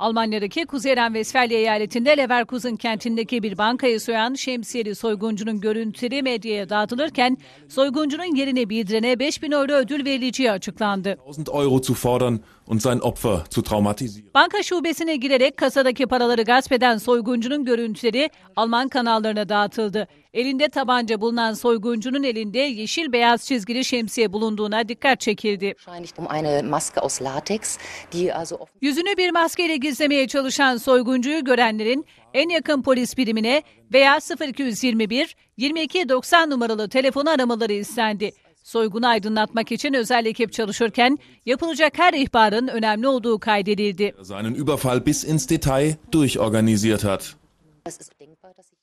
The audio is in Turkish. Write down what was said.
Almanya'daki Kuzeyren Vesfalya eyaletinde Leverkusen kentindeki bir bankayı soyan şemsiyeli soyguncunun görüntüleri medyaya dağıtılırken soyguncunun yerine bildirene 5000 euro ödül verileceği açıklandı. Banka şubesine girerek kasadaki paraları gasp eden soyguncunun görüntüleri Alman kanallarına dağıtıldı. Elinde tabanca bulunan soyguncunun elinde yeşil beyaz çizgili şemsiye bulunduğuna dikkat çekildi. Yüzünü bir maskeyle gizlemeye çalışan soyguncuyu görenlerin en yakın polis birimine veya 0221 2290 numaralı telefonu aramaları istendi. Soygunu aydınlatmak için özel ekip çalışırken yapılacak her ihbarın önemli olduğu kaydedildi. Seinen Überfall bis ins Detail durchorganisiert hat.